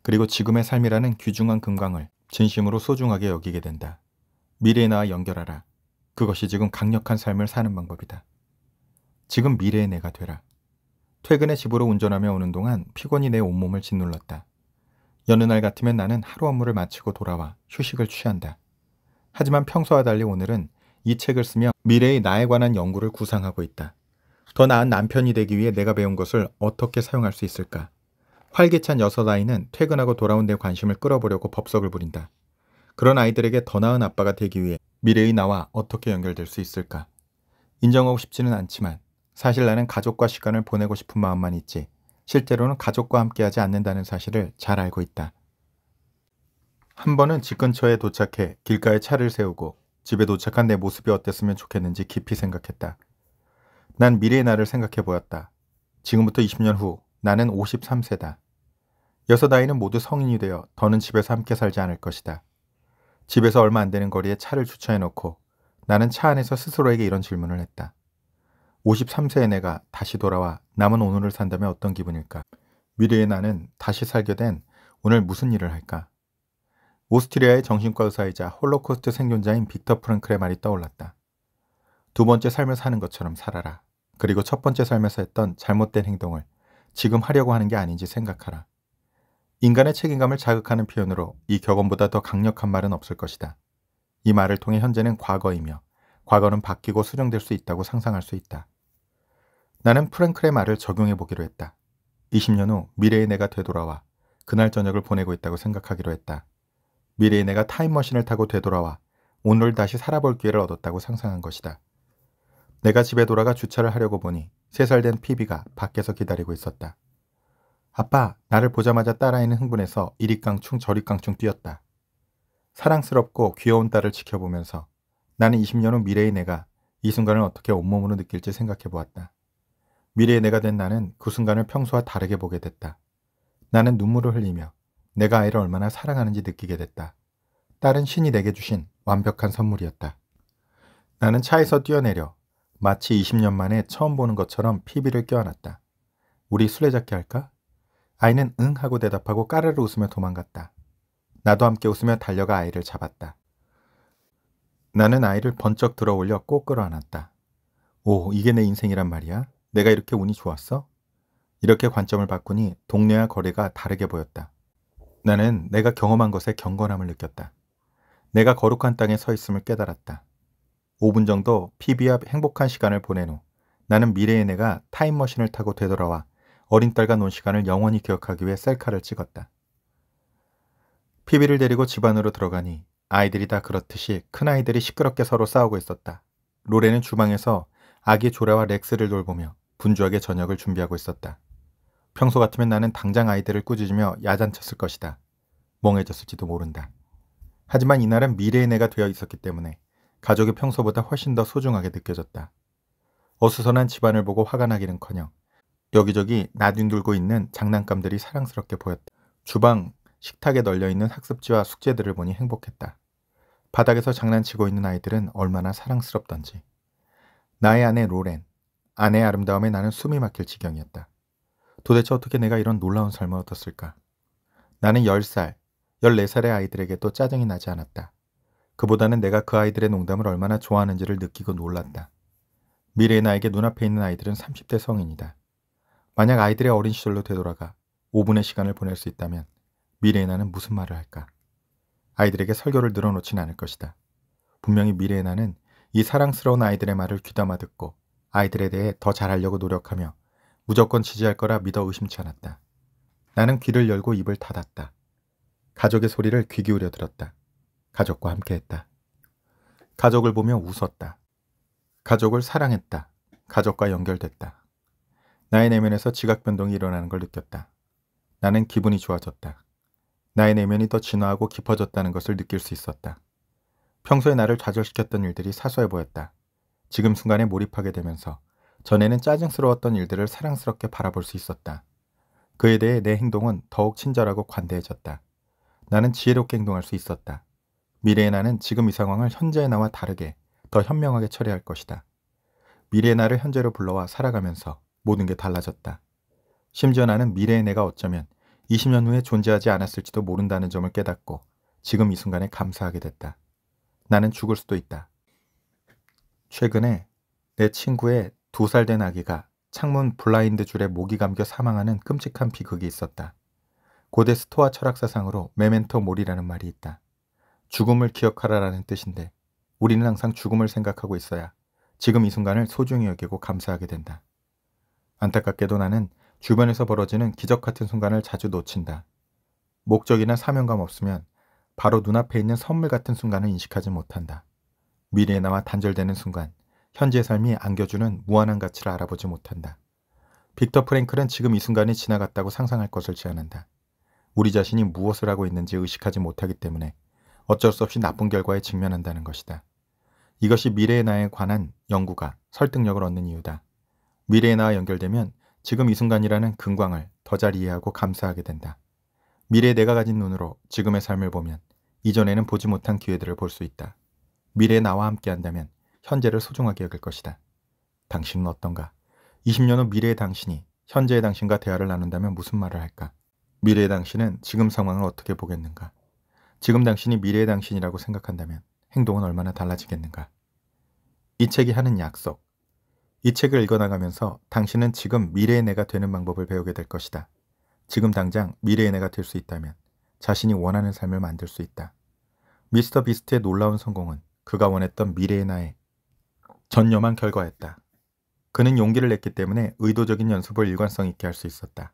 그리고 지금의 삶이라는 귀중한 금강을 진심으로 소중하게 여기게 된다. 미래에 나와 연결하라. 그것이 지금 강력한 삶을 사는 방법이다. 지금 미래의 내가 되라. 퇴근해 집으로 운전하며 오는 동안 피곤이 내 온몸을 짓눌렀다. 여느 날 같으면 나는 하루 업무를 마치고 돌아와 휴식을 취한다. 하지만 평소와 달리 오늘은 이 책을 쓰며 미래의 나에 관한 연구를 구상하고 있다. 더 나은 남편이 되기 위해 내가 배운 것을 어떻게 사용할 수 있을까? 활기찬 여섯 아이는 퇴근하고 돌아온 데 관심을 끌어보려고 법석을 부린다. 그런 아이들에게 더 나은 아빠가 되기 위해 미래의 나와 어떻게 연결될 수 있을까? 인정하고 싶지는 않지만 사실 나는 가족과 시간을 보내고 싶은 마음만 있지 실제로는 가족과 함께하지 않는다는 사실을 잘 알고 있다. 한 번은 집 근처에 도착해 길가에 차를 세우고 집에 도착한 내 모습이 어땠으면 좋겠는지 깊이 생각했다. 난 미래의 나를 생각해 보였다. 지금부터 20년 후 나는 53세다. 여섯 아이는 모두 성인이 되어 더는 집에서 함께 살지 않을 것이다. 집에서 얼마 안 되는 거리에 차를 주차해 놓고 나는 차 안에서 스스로에게 이런 질문을 했다. 53세의 내가 다시 돌아와 남은 오늘을 산다면 어떤 기분일까? 미래의 나는 다시 살게 된 오늘 무슨 일을 할까? 오스트리아의 정신과 의사이자 홀로코스트 생존자인 빅터 프랭클의 말이 떠올랐다. 두 번째 삶을 사는 것처럼 살아라. 그리고 첫 번째 삶에서 했던 잘못된 행동을 지금 하려고 하는 게 아닌지 생각하라. 인간의 책임감을 자극하는 표현으로 이 격언보다 더 강력한 말은 없을 것이다. 이 말을 통해 현재는 과거이며 과거는 바뀌고 수정될 수 있다고 상상할 수 있다. 나는 프랭클의 말을 적용해 보기로 했다. 20년 후 미래의 내가 되돌아와 그날 저녁을 보내고 있다고 생각하기로 했다. 미래의 내가 타임머신을 타고 되돌아와 오늘 다시 살아볼 기회를 얻었다고 상상한 것이다. 내가 집에 돌아가 주차를 하려고 보니 3살 된 피비가 밖에서 기다리고 있었다. 아빠, 나를 보자마자 딸아이는 흥분해서 이리깡충 저리깡충 뛰었다. 사랑스럽고 귀여운 딸을 지켜보면서 나는 20년 후 미래의 내가 이 순간을 어떻게 온몸으로 느낄지 생각해 보았다. 미래의 내가 된 나는 그 순간을 평소와 다르게 보게 됐다. 나는 눈물을 흘리며 내가 아이를 얼마나 사랑하는지 느끼게 됐다. 딸은 신이 내게 주신 완벽한 선물이었다. 나는 차에서 뛰어내려 마치 20년 만에 처음 보는 것처럼 피비를 껴안았다. 우리 술래잡기 할까? 아이는 응 하고 대답하고 까르르 웃으며 도망갔다. 나도 함께 웃으며 달려가 아이를 잡았다. 나는 아이를 번쩍 들어 올려 꼭 끌어안았다. 오, 이게 내 인생이란 말이야? 내가 이렇게 운이 좋았어? 이렇게 관점을 바꾸니 동네와 거리가 다르게 보였다. 나는 내가 경험한 것에 경건함을 느꼈다. 내가 거룩한 땅에 서 있음을 깨달았다. 5분 정도 피비와 행복한 시간을 보낸 후 나는 미래의 내가 타임머신을 타고 되돌아와 어린 딸과 논 시간을 영원히 기억하기 위해 셀카를 찍었다. 피비를 데리고 집 안으로 들어가니 아이들이 다 그렇듯이 큰아이들이 시끄럽게 서로 싸우고 있었다. 로레는 주방에서 아기 조라와 렉스를 돌보며 분주하게 저녁을 준비하고 있었다. 평소 같으면 나는 당장 아이들을 꾸짖으며 야단쳤을 것이다. 멍해졌을지도 모른다. 하지만 이날은 미래의 내가 되어 있었기 때문에 가족이 평소보다 훨씬 더 소중하게 느껴졌다. 어수선한 집안을 보고 화가 나기는커녕 여기저기 나뒹굴고 있는 장난감들이 사랑스럽게 보였다. 주방, 식탁에 널려 있는 학습지와 숙제들을 보니 행복했다. 바닥에서 장난치고 있는 아이들은 얼마나 사랑스럽던지. 나의 아내 로렌, 아내의 아름다움에 나는 숨이 막힐 지경이었다. 도대체 어떻게 내가 이런 놀라운 삶을 얻었을까? 나는 10살, 14살의 아이들에게도 짜증이 나지 않았다. 그보다는 내가 그 아이들의 농담을 얼마나 좋아하는지를 느끼고 놀랐다. 미래의 나에게 눈앞에 있는 아이들은 30대 성인이다. 만약 아이들의 어린 시절로 되돌아가 5분의 시간을 보낼 수 있다면 미래의 나는 무슨 말을 할까? 아이들에게 설교를 늘어놓진 않을 것이다. 분명히 미래의 나는 이 사랑스러운 아이들의 말을 귀담아 듣고 아이들에 대해 더 잘하려고 노력하며 무조건 지지할 거라 믿어 의심치 않았다. 나는 귀를 열고 입을 닫았다. 가족의 소리를 귀 기울여 들었다. 가족과 함께했다. 가족을 보며 웃었다. 가족을 사랑했다. 가족과 연결됐다. 나의 내면에서 지각 변동이 일어나는 걸 느꼈다. 나는 기분이 좋아졌다. 나의 내면이 더 진화하고 깊어졌다는 것을 느낄 수 있었다. 평소에 나를 좌절시켰던 일들이 사소해 보였다. 지금 순간에 몰입하게 되면서 전에는 짜증스러웠던 일들을 사랑스럽게 바라볼 수 있었다. 그에 대해 내 행동은 더욱 친절하고 관대해졌다. 나는 지혜롭게 행동할 수 있었다. 미래의 나는 지금 이 상황을 현재의 나와 다르게 더 현명하게 처리할 것이다. 미래의 나를 현재로 불러와 살아가면서 모든 게 달라졌다. 심지어 나는 미래의 내가 어쩌면 20년 후에 존재하지 않았을지도 모른다는 점을 깨닫고 지금 이 순간에 감사하게 됐다. 나는 죽을 수도 있다. 최근에 내 친구의 두 살 된 아기가 창문 블라인드 줄에 목이 감겨 사망하는 끔찍한 비극이 있었다. 고대 스토아 철학사상으로 메멘토 몰이라는 말이 있다. 죽음을 기억하라라는 뜻인데 우리는 항상 죽음을 생각하고 있어야 지금 이 순간을 소중히 여기고 감사하게 된다. 안타깝게도 나는 주변에서 벌어지는 기적 같은 순간을 자주 놓친다. 목적이나 사명감 없으면 바로 눈앞에 있는 선물 같은 순간을 인식하지 못한다. 미래에 나와 단절되는 순간, 현재의 삶이 안겨주는 무한한 가치를 알아보지 못한다. 빅터 프랭클은 지금 이 순간이 지나갔다고 상상할 것을 제안한다. 우리 자신이 무엇을 하고 있는지 의식하지 못하기 때문에 어쩔 수 없이 나쁜 결과에 직면한다는 것이다. 이것이 미래의 나에 관한 연구가 설득력을 얻는 이유다. 미래에 나와 연결되면 지금 이 순간이라는 근광을 더 잘 이해하고 감사하게 된다. 미래에 내가 가진 눈으로 지금의 삶을 보면 이전에는 보지 못한 기회들을 볼 수 있다. 미래에 나와 함께 한다면 현재를 소중하게 여길 것이다. 당신은 어떤가? 20년 후 미래의 당신이 현재의 당신과 대화를 나눈다면 무슨 말을 할까? 미래의 당신은 지금 상황을 어떻게 보겠는가? 지금 당신이 미래의 당신이라고 생각한다면 행동은 얼마나 달라지겠는가? 이 책이 하는 약속, 이 책을 읽어나가면서 당신은 지금 미래의 내가 되는 방법을 배우게 될 것이다. 지금 당장 미래의 내가 될 수 있다면 자신이 원하는 삶을 만들 수 있다. 미스터 비스트의 놀라운 성공은 그가 원했던 미래의 나의 전념한 결과였다. 그는 용기를 냈기 때문에 의도적인 연습을 일관성 있게 할 수 있었다.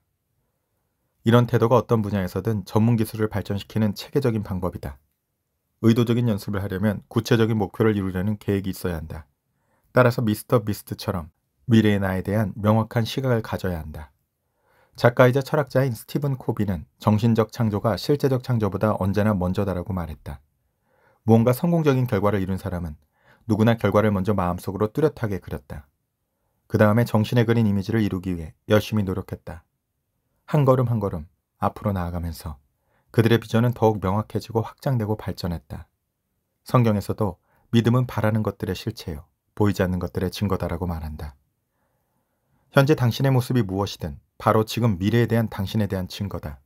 이런 태도가 어떤 분야에서든 전문 기술을 발전시키는 체계적인 방법이다. 의도적인 연습을 하려면 구체적인 목표를 이루려는 계획이 있어야 한다. 따라서 미스터 미스트처럼 미래의 나에 대한 명확한 시각을 가져야 한다. 작가이자 철학자인 스티븐 코비는 정신적 창조가 실제적 창조보다 언제나 먼저다라고 말했다. 무언가 성공적인 결과를 이룬 사람은 누구나 결과를 먼저 마음속으로 뚜렷하게 그렸다. 그 다음에 정신에 그린 이미지를 이루기 위해 열심히 노력했다. 한 걸음 한 걸음 앞으로 나아가면서 그들의 비전은 더욱 명확해지고 확장되고 발전했다. 성경에서도 믿음은 바라는 것들의 실체요. 보이지 않는 것들의 증거다라고 말한다. 현재 당신의 모습이 무엇이든 바로 지금 미래에 대한 당신에 대한 증거다.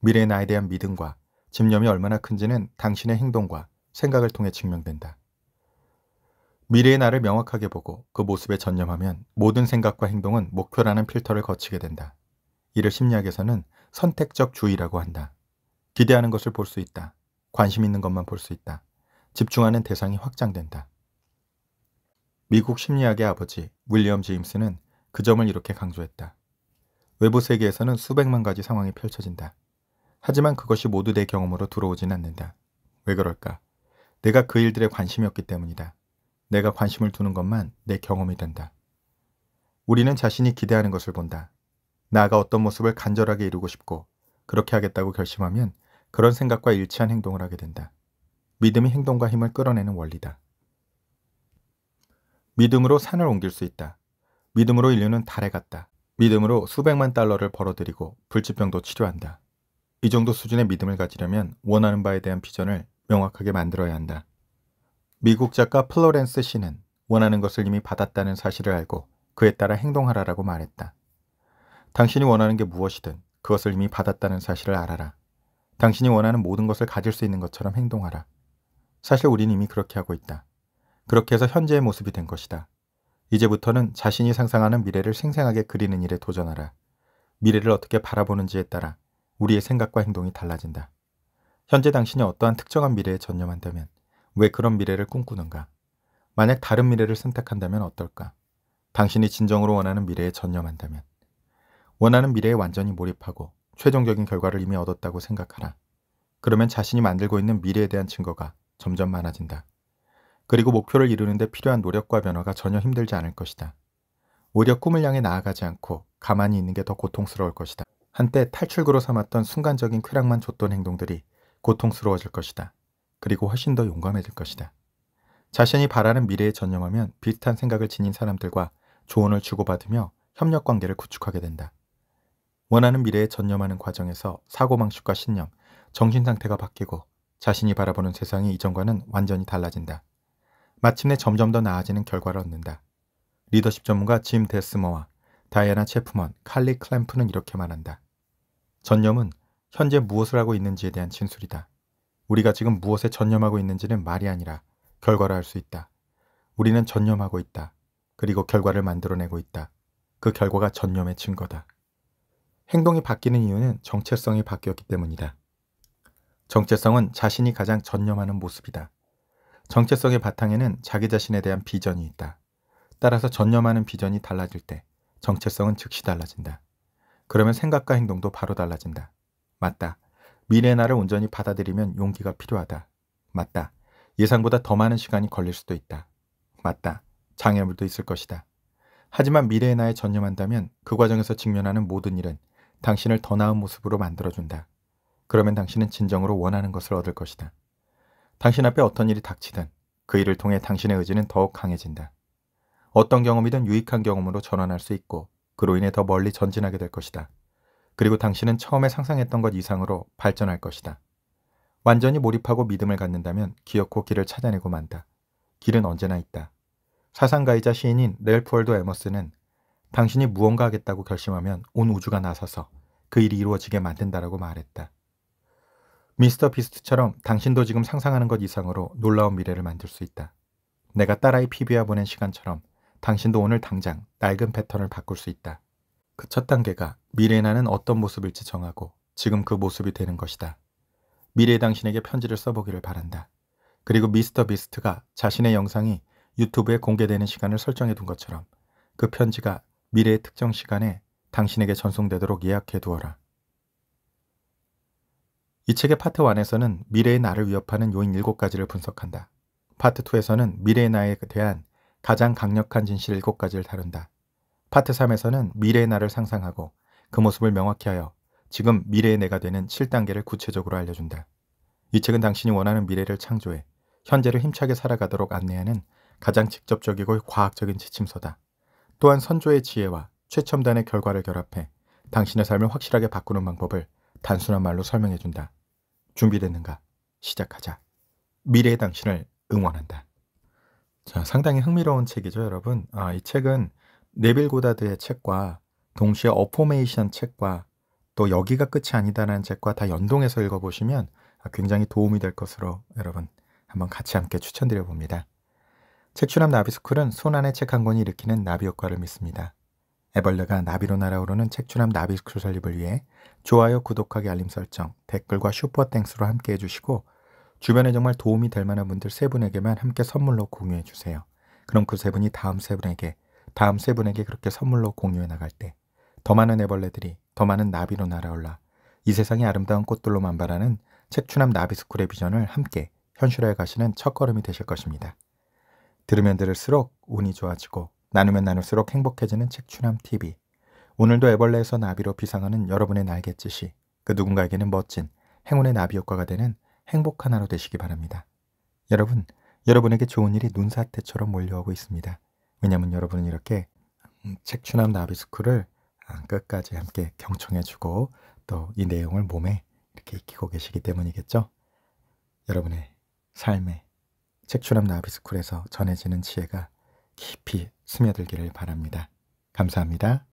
미래의 나에 대한 믿음과 집념이 얼마나 큰지는 당신의 행동과 생각을 통해 증명된다. 미래의 나를 명확하게 보고 그 모습에 전념하면 모든 생각과 행동은 목표라는 필터를 거치게 된다. 이를 심리학에서는 선택적 주의라고 한다. 기대하는 것을 볼 수 있다. 관심 있는 것만 볼 수 있다. 집중하는 대상이 확장된다. 미국 심리학의 아버지 윌리엄 제임스는 그 점을 이렇게 강조했다. 외부 세계에서는 수백만 가지 상황이 펼쳐진다. 하지만 그것이 모두 내 경험으로 들어오진 않는다. 왜 그럴까? 내가 그 일들에 관심이 없기 때문이다. 내가 관심을 두는 것만 내 경험이 된다. 우리는 자신이 기대하는 것을 본다. 나가 어떤 모습을 간절하게 이루고 싶고 그렇게 하겠다고 결심하면 그런 생각과 일치한 행동을 하게 된다. 믿음이 행동과 힘을 끌어내는 원리다. 믿음으로 산을 옮길 수 있다. 믿음으로 인류는 달에 갔다. 믿음으로 수백만 달러를 벌어들이고 불치병도 치료한다. 이 정도 수준의 믿음을 가지려면 원하는 바에 대한 비전을 명확하게 만들어야 한다. 미국 작가 플로렌스 씨는 원하는 것을 이미 받았다는 사실을 알고 그에 따라 행동하라라고 말했다. 당신이 원하는 게 무엇이든 그것을 이미 받았다는 사실을 알아라. 당신이 원하는 모든 것을 가질 수 있는 것처럼 행동하라. 사실 우린 이미 그렇게 하고 있다. 그렇게 해서 현재의 모습이 된 것이다. 이제부터는 자신이 상상하는 미래를 생생하게 그리는 일에 도전하라. 미래를 어떻게 바라보는지에 따라 우리의 생각과 행동이 달라진다. 현재 당신이 어떠한 특정한 미래에 전념한다면 왜 그런 미래를 꿈꾸는가? 만약 다른 미래를 선택한다면 어떨까? 당신이 진정으로 원하는 미래에 전념한다면 원하는 미래에 완전히 몰입하고 최종적인 결과를 이미 얻었다고 생각하라. 그러면 자신이 만들고 있는 미래에 대한 증거가 점점 많아진다. 그리고 목표를 이루는데 필요한 노력과 변화가 전혀 힘들지 않을 것이다. 오히려 꿈을 향해 나아가지 않고 가만히 있는 게 더 고통스러울 것이다. 한때 탈출구로 삼았던 순간적인 쾌락만 줬던 행동들이 고통스러워질 것이다. 그리고 훨씬 더 용감해질 것이다. 자신이 바라는 미래에 전념하면 비슷한 생각을 지닌 사람들과 조언을 주고받으며 협력 관계를 구축하게 된다. 원하는 미래에 전념하는 과정에서 사고방식과 신념, 정신 상태가 바뀌고 자신이 바라보는 세상이 이전과는 완전히 달라진다. 마침내 점점 더 나아지는 결과를 얻는다. 리더십 전문가 짐 데스머와 다이애나 체프먼, 칼리 클램프는 이렇게 말한다. 전념은 현재 무엇을 하고 있는지에 대한 진술이다. 우리가 지금 무엇에 전념하고 있는지는 말이 아니라 결과를 알 수 있다. 우리는 전념하고 있다. 그리고 결과를 만들어내고 있다. 그 결과가 전념의 증거다. 행동이 바뀌는 이유는 정체성이 바뀌었기 때문이다. 정체성은 자신이 가장 전념하는 모습이다. 정체성의 바탕에는 자기 자신에 대한 비전이 있다. 따라서 전념하는 비전이 달라질 때 정체성은 즉시 달라진다. 그러면 생각과 행동도 바로 달라진다. 맞다. 미래의 나를 온전히 받아들이면 용기가 필요하다. 맞다. 예상보다 더 많은 시간이 걸릴 수도 있다. 맞다. 장애물도 있을 것이다. 하지만 미래의 나에 전념한다면 그 과정에서 직면하는 모든 일은 당신을 더 나은 모습으로 만들어준다. 그러면 당신은 진정으로 원하는 것을 얻을 것이다. 당신 앞에 어떤 일이 닥치든 그 일을 통해 당신의 의지는 더욱 강해진다. 어떤 경험이든 유익한 경험으로 전환할 수 있고 그로 인해 더 멀리 전진하게 될 것이다. 그리고 당신은 처음에 상상했던 것 이상으로 발전할 것이다. 완전히 몰입하고 믿음을 갖는다면 기어코 길을 찾아내고 만다. 길은 언제나 있다. 사상가이자 시인인 렐프월드 에머스는 당신이 무언가 하겠다고 결심하면 온 우주가 나서서 그 일이 이루어지게 만든다라고 말했다. 미스터 비스트처럼 당신도 지금 상상하는 것 이상으로 놀라운 미래를 만들 수 있다. 내가 딸아이 피비와 보낸 시간처럼 당신도 오늘 당장 낡은 패턴을 바꿀 수 있다. 그 첫 단계가 미래에 나는 어떤 모습일지 정하고 지금 그 모습이 되는 것이다. 미래의 당신에게 편지를 써보기를 바란다. 그리고 미스터 비스트가 자신의 영상이 유튜브에 공개되는 시간을 설정해 둔 것처럼 그 편지가 미래의 특정 시간에 당신에게 전송되도록 예약해 두어라. 이 책의 파트 1에서는 미래의 나를 위협하는 요인 7가지를 분석한다. 파트 2에서는 미래의 나에 대한 가장 강력한 진실 7가지를 다룬다. 파트 3에서는 미래의 나를 상상하고 그 모습을 명확히 하여 지금 미래의 내가 되는 7단계를 구체적으로 알려준다. 이 책은 당신이 원하는 미래를 창조해 현재를 힘차게 살아가도록 안내하는 가장 직접적이고 과학적인 지침서다. 또한 선조의 지혜와 최첨단의 결과를 결합해 당신의 삶을 확실하게 바꾸는 방법을 단순한 말로 설명해준다. 준비됐는가? 시작하자. 미래의 당신을 응원한다. 자, 상당히 흥미로운 책이죠, 여러분. 아, 이 책은 네빌 고다드의 책과 동시에 어포메이션 책과 또 여기가 끝이 아니다라는 책과 다 연동해서 읽어보시면 굉장히 도움이 될 것으로 여러분 한번 같이 함께 추천드려 봅니다. 책 출함 나비스쿨은 손안의 책 한 권이 일으키는 나비 효과를 믿습니다. 애벌레가 나비로 날아오르는 책추남 나비 스 소설립을 위해 좋아요, 구독하기, 알림 설정, 댓글과 슈퍼땡스로 함께 해주시고 주변에 정말 도움이 될 만한 분들 세 분에게만 함께 선물로 공유해 주세요. 그럼 그 세 분이 다음 세 분에게, 다음 세 분에게 그렇게 선물로 공유해 나갈 때 더 많은 애벌레들이 더 많은 나비로 날아올라 이 세상의 아름다운 꽃들로 만발하는 책추남 나비스쿨의 비전을 함께 현실화해 가시는 첫걸음이 되실 것입니다. 들으면 들을수록 운이 좋아지고 나누면 나눌수록 행복해지는 책추남 TV. 오늘도 애벌레에서 나비로 비상하는 여러분의 날갯짓이 그 누군가에게는 멋진 행운의 나비 효과가 되는 행복한 하루 되시기 바랍니다. 여러분, 여러분에게 좋은 일이 눈사태처럼 몰려오고 있습니다. 왜냐하면 여러분은 이렇게 음, 책추남 나비스쿨을 아, 끝까지 함께 경청해주고 또 이 내용을 몸에 이렇게 익히고 계시기 때문이겠죠. 여러분의 삶에 책추남 나비스쿨에서 전해지는 지혜가 깊이 스며들기를 바랍니다. 감사합니다.